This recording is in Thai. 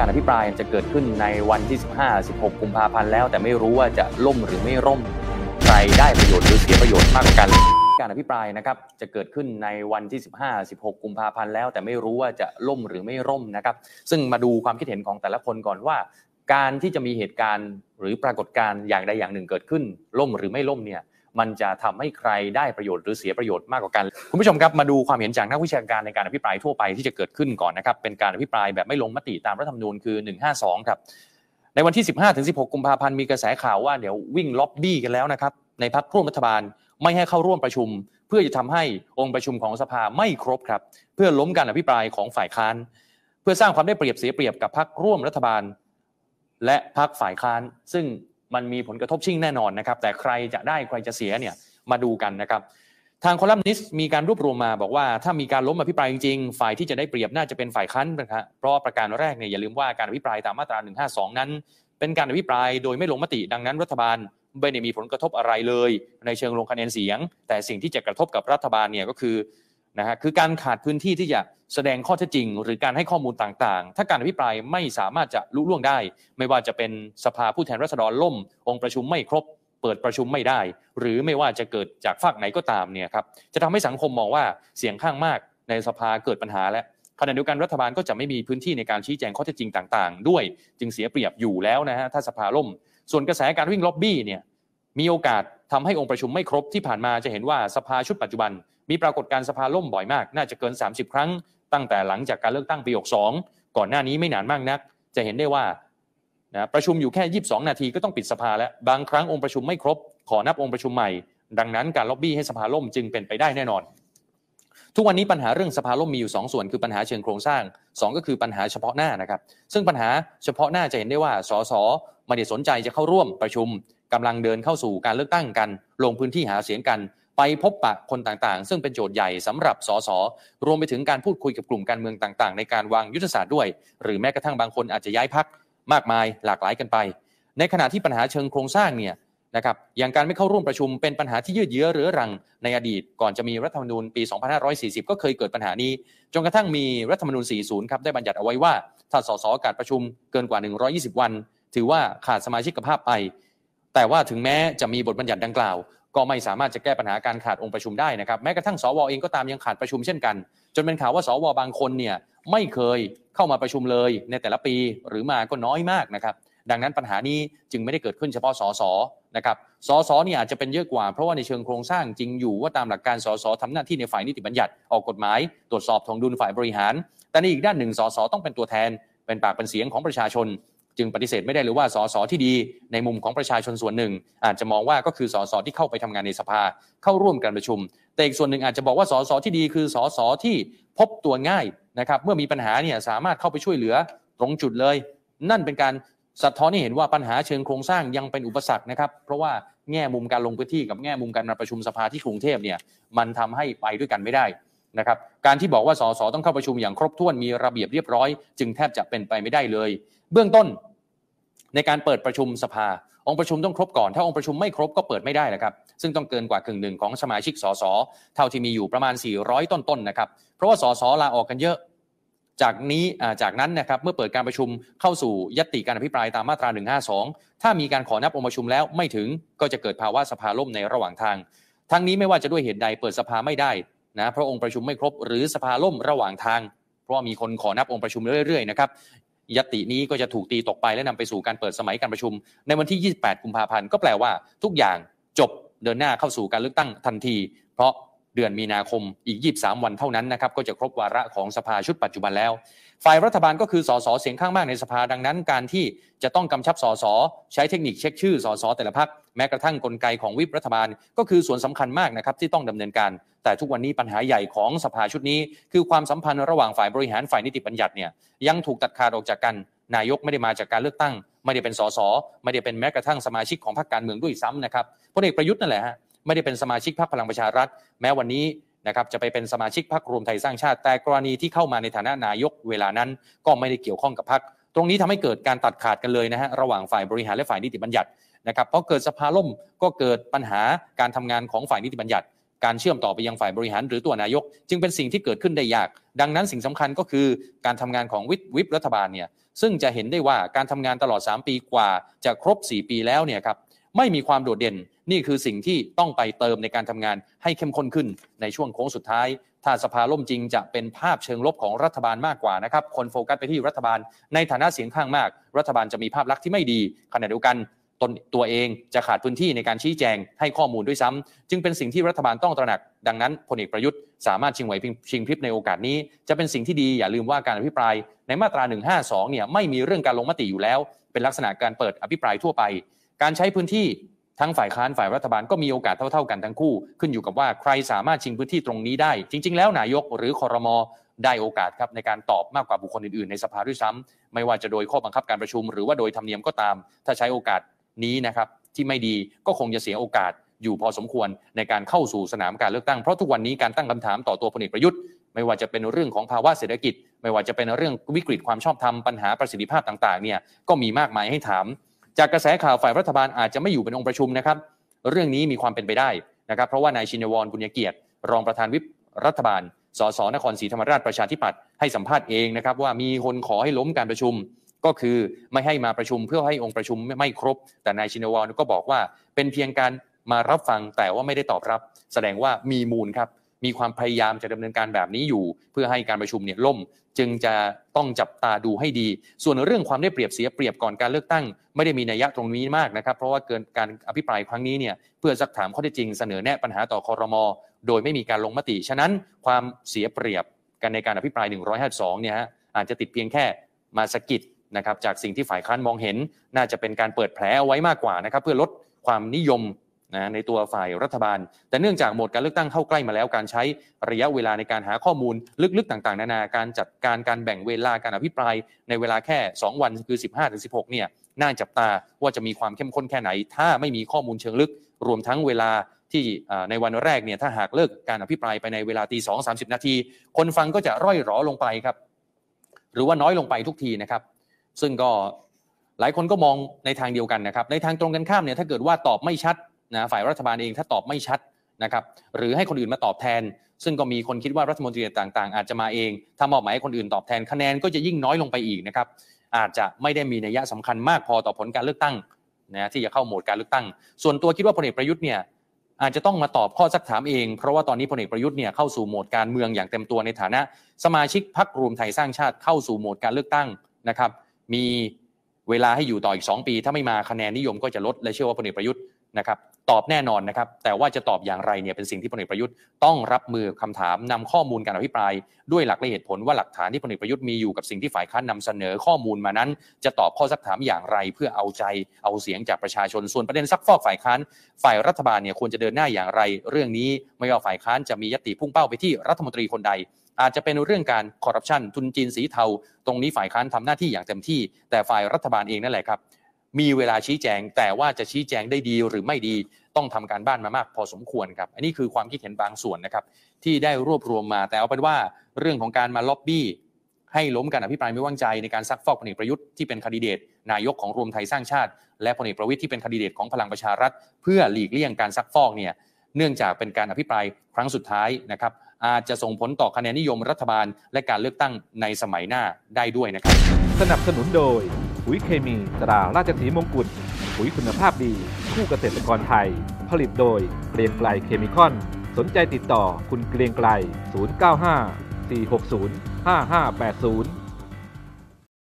การอภิปรายจะเกิดขึ้นในวันที่15-16กุมภาพันธ์แล้วแต่ไม่รู้ว่าจะล่มหรือไม่ร่มใครได้ประโยชน์หรือเสียประโยชน์มากกว่ากัน การอภิปรายนะครับจะเกิดขึ้นในวันที่15-16กุมภาพันธ์แล้วแต่ไม่รู้ว่าจะล่มหรือไม่ร่มนะครับซึ่งมาดูความคิดเห็นของแต่ละคนก่อนว่า การที่จะมีเหตุการณ์หรือปรากฏการณ์อย่างใดอย่างหนึ่งเกิดขึ้น ล่มหรือไม่ล่มเนี่ยมันจะทำให้ใครได้ประโยชน์หรือเสียประโยชน์มากกว่ากันคุณผู้ชมครับมาดูความเห็นจากนักวิชาการในการอภิปรายทั่วไปที่จะเกิดขึ้นก่อนนะครับ เป็นการอภิปรายแบบไม่ลงมติตามรัฐธรรมนูญคือ 152ครับในวันที่ 1 5สิกุมภาพันธ์มีกระแสข่าวว่าเดี๋ยววิ่งล็อบบี้กันแล้วนะครับในพักร่วมรัฐบาลไม่ให้เข้าร่วมประชุม เพื่อจะทำให้องค์ประชุมของสภาไม่ครบครับเพื่อล้มการอภิปรายของฝ่ายค้านเพื่อสร้างความได้เปรียบเสียเปรียบกับพักร่วมรัฐบาลและพักฝ่ายค้าน ซึ่งมันมีผลกระทบชิงแน่นอนนะครับ แต่ใครจะได้ใครจะเสียเนี่ยมาดูกันนะครับทางคอลัมนิสมีการรวบรวมมาบอกว่าถ้ามีการล้มอภิปรายจริงๆ ฝ่ายที่จะได้เปรียบน่าจะเป็นฝ่ายค้านนะครับเพราะประการแรกเนี่ยอย่าลืมว่าการอภิปรายตามมาตรา152นั้น เป็นการอภิปรายโดยไม่ลงมติดังนั้นรัฐบาล ไม่ได้มีผลกระทบอะไรเลย ในเชิงลงคะแนนเสียง แต่สิ่งที่จะกระทบกับรัฐบาลเนี่ยก็คือนะฮะคือการขาดพื้นที่ที่จะแสดงข้อเท็จจริง หรือการให้ข้อมูลต่างๆ ถ้าการอภิปรายไม่สามารถจะลุล่วงได้ ไม่ว่าจะเป็นสภาผู้แทนราษฎรล่ม องค์ประชุมไม่ครบเปิดประชุมไม่ได้ หรือไม่ว่าจะเกิดจากฝากไหนก็ตามเนี่ยครับจะทำให้สังคมมองว่าเสียงข้างมากในสภาเกิดปัญหา และขณะเดียวกันรัฐบาลก็จะไม่มีพื้นที่ในการชี้แจงข้อเท็จจริงต่างๆ ด้วยจึงเสียเปรียบอยู่แล้วนะฮะถ้าสภาล่ม ส่วนกระแสการวิ่งล็อบบี้เนี่ยมีโอกาสทำให้องค์ประชุมไม่ครบที่ผ่านมาจะเห็นว่าสภาชุดปัจจุบันมีปรากฏการสภาล่มบ่อยมาก น่าจะเกิน 30 ครั้ง ตั้งแต่หลังจากการเลือกตั้งปี62ก่อนหน้านี้ไม่นานมากนัก จะเห็นได้ว่านะประชุมอยู่แค่ 22 นาทีก็ต้องปิดสภา แล้ว บางครั้งองค์ประชุมไม่ครบ ขอนับองค์ประชุมใหม่ ดังนั้นการล็อบบี้ให้สภาล่มจึงเป็นไปได้แน่นอน ทุกวันนี้ปัญหาเรื่องสภาล่มมีอยู่ 2 ส่วน คือปัญหาเชิงโครงสร้าง 2 ก็คือปัญหาเฉพาะหน้านะครับ ซึ่งปัญหาเฉพาะหน้าจะเห็นได้ว่า สสไม่ได้สนใจจะเข้าร่วมประชุม กำลังเดินเข้าสู่ การเลือกตั้งกัน ลงพื้นที่หาเสียงกันไปพบปะคนต่างๆ ซึ่งเป็นโจทย์ใหญ่สำหรับสสรวมไปถึงการพูดคุยกับกลุ่มการเมืองต่างๆ ในการวางยุทธศาสตร์ด้วย หรือแม้กระทั่งบางคนอาจจะย้ายพักมากมายหลากหลายกันไป ในขณะที่ปัญหาเชิงโครงสร้างเนี่ยนะครับอย่างการไม่เข้าร่วมประชุมเป็นปัญหาที่ยืดเยื้อเรื้อรังในอดีตก่อนจะมีรัฐธรรมนูญปี 2540 ก็เคยเกิดปัญหานี้จนกระทั่งมีรัฐธรรมนูญ 40 ครับได้บัญญัติเอาไว้ว่า ถ้าสสการประชุมเกินกว่า 120 วัน ถือว่าขาดสมาชิกภาพไป แต่ว่าถึงแม้จะมีบทบัญญัติดังกล่าวก็ไม่สามารถจะแก้ปัญหาการขาดองค์ประชุมได้นะครับ แม้กระทั่งสวเองก็ตามยังขาดประชุมเช่นกัน จนเป็นข่าวว่าสวบางคนเนี่ย ไม่เคยเข้ามาประชุมเลยในแต่ละปีหรือมาก็น้อยมากนะครับดังนั้นปัญหานี้จึงไม่ได้เกิดขึ้นเฉพาะสสนะครับสสเนี่ยอาจจะเป็นเยอะกว่าเพราะว่าในเชิงโครงสร้างจริงอยู่ว่าตามหลักการสสทำหน้าที่ในฝ่ายนิติบัญญัติออกกฎหมายตรวจสอบทวงดุลฝ่ายบริหาร แต่ในอีกด้านหนึ่งสสต้องเป็นตัวแทน เป็นปากเป็นเสียงของประชาชนจึงปฏิเสธไม่ได้หรือว่าสสที่ดีในมุมของประชาชนส่วนหนึ่ง อาจจะมองว่าก็คือสสที่เข้าไปทำงานในสภาเข้าร่วมการประชุมแต่อีกส่วนหนึ่งอาจจะบอกว่าสสที่ดีคือสสที่พบตัวง่ายนะครับเมื่อมีปัญหาเนี่ยสามารถเข้าไปช่วยเหลือตรงจุดเลย นั่นเป็นการสะท้อนให้เห็นว่าปัญหาเชิงโครงสร้างยังเป็นอุปสรรคนะครับเพราะว่าแง่มุมการลงพื้นที่กับแง่มุมการประชุมสภาที่กรุงเทพเนี่ยมันทำให้ไปด้วยกันไม่ได้นะครับการที่บอกว่าสสต้องเข้าประชุมอย่างครบถ้วนมีระเบียบเรียบร้อย จึงแทบจะเป็นไปไม่ได้เลย เบื้องต้นในการเปิดประชุมสภา องค์ประชุมต้องครบก่อน ถ้าองค์ประชุมไม่ครบก็เปิดไม่ได้นะครับซึ่งต้องเกินกว่าครึ่งหนึ่งของสมาชิกสสเท่าที่มีอยู่ประมาณ 400 ต้นๆนนะครับ เพราะว่าสสลาออกกันเยอะ จากนี้จากนั้นนะครับเมื่อเปิดการประชุมเข้าสู่ยติการอภิปรายตามมาตรา 152 ถ้ามีการขอนับองค์ประชุมแล้วไม่ถึงก็จะเกิดภาวะสภาล่มในระหว่างทาง ทั้งนี้ไม่ว่าจะด้วยเหตุใดเปิดสภาไม่ได้นะเพราะองค์ประชุมไม่ครบหรือสภาล่มระหว่างทาง เพราะมีคนขอนับองค์ประชุมเรื่อยๆนะครับยตินี้ก็จะถูกตีตกไปและนำไปสู่การเปิดสมัยการประชุม ในวันที่ 28 กุมภาพันธ์ก็แปลว่าทุกอย่างจบเดินหน้าเข้าสู่การเลือกตั้งทันที เพราะเดือนมีนาคมอีก 23 วันเท่านั้นนะครับก็จะครบวาระของสภาชุดปัจจุบันแล้ว ฝ่ายรัฐบาลก็คือสสเสียงข้างมากในสภาดังนั้น การที่จะต้องกำชับสสใช้เทคนิคเช็คชื่อสสแต่ละพักแม้กระทั่งกลไกของวิปรัฐบาลก็คือส่วนสำคัญมากนะครับที่ต้องดำเนินการ แต่ทุกวันนี้ปัญหาใหญ่ของสภาชุดนี้คือความสัมพันธ์ระหว่างฝ่ายบริหารฝ่ายนิติบัญญัติเนี่ยยังถูกตัดขาดออกจากกัน นายกไม่ได้มาจากการเลือกตั้ง ไม่ได้เป็นสสไม่ได้เป็นแม้กระทั่งสมาชิกของพรรคการเมืองด้วยซ้ำนะครับพลเอกประยุทธ์นั่นแหละฮะไม่ได้เป็นสมาชิกพรรคพลังประชารัฐ แม้วันนี้นะครับจะไปเป็นสมาชิกพรรครวมไทยสร้างชาติ แต่กรณีที่เข้ามาในฐานะนายกเวลานั้น ก็ไม่ได้เกี่ยวข้องกับพรรคตรงนี้ทำให้เกิดการตัดขาดกันเลยนะฮะระหว่างฝ่ายบริหารและฝ่ายนิติบัญญัตินะครับ เพราะเกิดสภาล่มก็เกิดปัญหาการทำงานของฝ่ายนิติบัญญัติ การเชื่อมต่อไปยังฝ่ายบริหารหรือตัวนายก จึงเป็นสิ่งที่เกิดขึ้นได้ยาก ดังนั้นสิ่งสำคัญก็คือ การทำงานของวิปรัฐบาลเนี่ย ซึ่งจะเห็นได้ว่าการทำงานตลอด 3 ปีกว่า จะครบ 4 ปีแล้วเนี่ยครับไม่มีความโดดเด่นนี่คือสิ่งที่ต้องไปเติมในการทำงานให้เข้มข้นขึ้น ในช่วงโค้งสุดท้าย ถ้าสภาล่มจริงจะเป็นภาพเชิงลบของรัฐบาลมากกว่านะครับ คนโฟกัสไปที่รัฐบาล ในฐานะเสียงข้างมาก รัฐบาลจะมีภาพลักษณ์ที่ไม่ดี ขณะเดียวกันตนตัวเองจะขาดพื้นที่ในการชี้แจง ให้ข้อมูลด้วยซ้ำ จึงเป็นสิ่งที่รัฐบาลต้องตระหนัก ดังนั้นพลเอกประยุทธ์สามารถชิงไหวชิงพริบในโอกาสนี้ จะเป็นสิ่งที่ดี อย่าลืมว่าการอภิปรายในมาตรา 152 เนี่ย ไม่มีเรื่องการลงมติอยู่แล้ว เป็นลักษณะการเปิดอภิปรายทั่วไป การใช้พื้นที่ทั้งฝ่ายค้านฝ่ายรัฐบาลก็มีโอกาสเท่าๆกันทั้งคู่ ขึ้นอยู่กับว่าใครสามารถชิงพื้นที่ตรงนี้ได้ จริง ๆ แล้วนายกหรือคอรมอได้โอกาสครับในการตอบมากกว่าบุคคลอื่นๆ ในสภาด้วยซ้ำ ไม่ว่าจะโดยข้อบังคับการประชุม หรือว่าโดยธรรมเนียมก็ตาม ถ้าใช้โอกาสนี้นะครับที่ไม่ดีก็คงจะเสียโอกาสอยู่พอสมควร ในการเข้าสู่สนามการเลือกตั้งเพราะทุกวันนี้การตั้งคำถามต่อตัวพลเอกประยุทธ์ ไม่ว่าจะเป็นเรื่องของภาวะเศรษฐกิจ ไม่ว่าจะเป็นเรื่องวิกฤตความชอบธรรมปัญหาประสิทธิภาพต่างๆเนี่ยก็มีมากมายให้ถามจากกระแสข่าวฝ่ายรัฐบาลอาจจะไม่อยู่เป็นองค์ประชุมนะครับเรื่องนี้มีความเป็นไปได้นะครับ เพราะว่านายชินวรบุญเกียรติรองประธานวิปรัฐบาลสสนครศรีธรรมราชประชาธิปัตย์ให้สัมภาษณ์เองนะครับว่ามีคนขอให้ล้มการประชุมก็คือไม่ให้มาประชุมเพื่อให้องค์ประชุมไม่ครบ แต่นายชินวรก็บอกว่า เป็นเพียงการมารับฟังแต่ว่าไม่ได้ตอบรับ แสดงว่ามีมูลครับ มีความพยายามจะดำเนินการแบบนี้อยู่ เพื่อให้การประชุมเนี่ยล่ม จึงจะต้องจับตาดูให้ดี ส่วนเรื่องความได้เปรียบเสียเปรียบก่อนการเลือกตั้ง ไม่ได้มีนัยยะตรงนี้มากนะครับ เพราะว่าเกินการอภิปรายครั้งนี้เนี่ยเพื่อสักถามข้อเท็จจริงเสนอแนะปัญหาต่อคอรมอโดยไม่มีการลงมติ ฉะนั้นความเสียเปรียบกันในการอภิปราย152เนี่ยฮะอาจจะติดเพียงแค่มาสกิดนะครับ จากสิ่งที่ฝ่ายค้านมองเห็น น่าจะเป็นการเปิดแผลเอาไว้มากกว่านะครับเพื่อลดความนิยมนะในตัวฝ่ายรัฐบาล แต่เนื่องจากโหมดการเลือกตั้งเข้าใกล้มาแล้วการใช้ระยะเวลาในการหาข้อมูลลึกๆต่างๆ นานา การจัดการการแบ่งเวลาการอภิปรายในเวลาแค่ 2 วันคือ 15-16เนี่ยน่าจับตาว่าจะมีความเข้มข้นแค่ไหน ถ้าไม่มีข้อมูลเชิงลึก รวมทั้งเวลาที่ในวันแรกเนี่ยถ้าหากเลิกการอภิปรายไปในเวลาตีสองสานาทีคนฟังก็จะร่อยหรอลงไปครับ หรือว่าน้อยลงไปทุกทีนะครับซึ่งก็หลายคนก็มองในทางเดียวกันนะครับ ในทางตรงกันข้ามเนี่ยถ้าเกิดว่าตอบไม่ชัดนะฝ่ายรัฐบาลเองถ้าตอบไม่ชัดนะครับหรือให้คนอื่นมาตอบแทน ซึ่งก็มีคนคิดว่ารัฐมนตรีต่างๆ อาจจะมาเองถ้ามอบหมายให้คนอื่นตอบแทนคะแนนก็จะยิ่งน้อยลงไปอีกนะครับ อาจจะไม่ได้มีนัยสำคัญมากพอต่อผลการเลือกตั้งนะที่จะเข้าโหมดการเลือกตั้ง ส่วนตัวคิดว่าพลเอกประยุทธ์เนี่ยอาจจะต้องมาตอบข้อสักถามเองเพราะว่าตอนนี้พลเอกประยุทธ์เนี่ยเข้าสู่โหมดการเมืองอย่างเต็มตัวในฐานะ สมาชิกพรรครวมไทยสร้างชาติเข้าสู่โหมดการเลือกตั้งนะครับมีเวลาให้อยู่ต่ออีก 2 ปี ถ้าไม่มาคะแนนนิยมก็จะลด และเชื่อว่าพลเอกประยุทธ์นะครับตอบแน่นอนนะครับ แต่ว่าจะตอบอย่างไรเนี่ยเป็นสิ่งที่พลเอกประยุทธ์ต้องรับมือคำถามนำข้อมูลการอภิปราย ด้วยหลักและเหตุผลว่าหลักฐานที่พลเอกประยุทธ์มีอยู่กับสิ่งที่ฝ่ายค้านนาเสนอข้อมูลมานั้น จะตอบข้อสักถามอย่างไร เพื่อเอาใจเอาเสียงจากประชาชนส่วนประเด็นซักฟอกฝ่ายค้านฝ่ายรัฐบาลเนี่ยควรจะเดินหน้าอย่างไร เรื่องนี้ไม่ว่าฝ่ายค้านจะมียติพุ่งเป้าไปที่รัฐมนตรีคนใดอาจจะเป็นเรื่องการคอร์รัปชันทุนจีนสีเทาตรงนี้ฝ่ายค้านทำหน้าที่อย่างเต็มที่ แต่ฝ่ายรัฐบาลเองนั่นแหละครับมีเวลาชี้แจงแต่ว่าจะชี้แจงได้ดีหรือไม่ดี ต้องทำการบ้านมามากพอสมควรครับอันนี้คือความคิดเห็นบางส่วนนะครับที่ได้รวบรวมมา แต่เอาเป็นว่าเรื่องของการมาล็อบบี้ให้ล้มการอภิปรายไม่ว่างใจในการซักฟอกพลเอกประยุทธ์ที่เป็นคดีเดตนายกของรวมไทยสร้างชาติ และพลเอกประวิทย์ที่เป็นคดีเดตของพลังประชารัฐ เพื่อหลีกเลี่ยงการซักฟอกเนี่ยเนื่องจากเป็นการอภิปรายครั้งสุดท้ายนะครับอาจจะส่งผลต่อคะแนนนิยมรัฐบาล และการเลือกตั้งในสมัยหน้าได้ด้วยนะครับ สนับสนุนโดยปุ๋ยเคมี ตราราชสีมงกุฎปุ๋ยคุณภาพดี คู่เกษตรกรไทย ผลิตโดยเกรียงไกลเคมีคอน สนใจติดต่อคุณเกรียงไกล 095 460 5580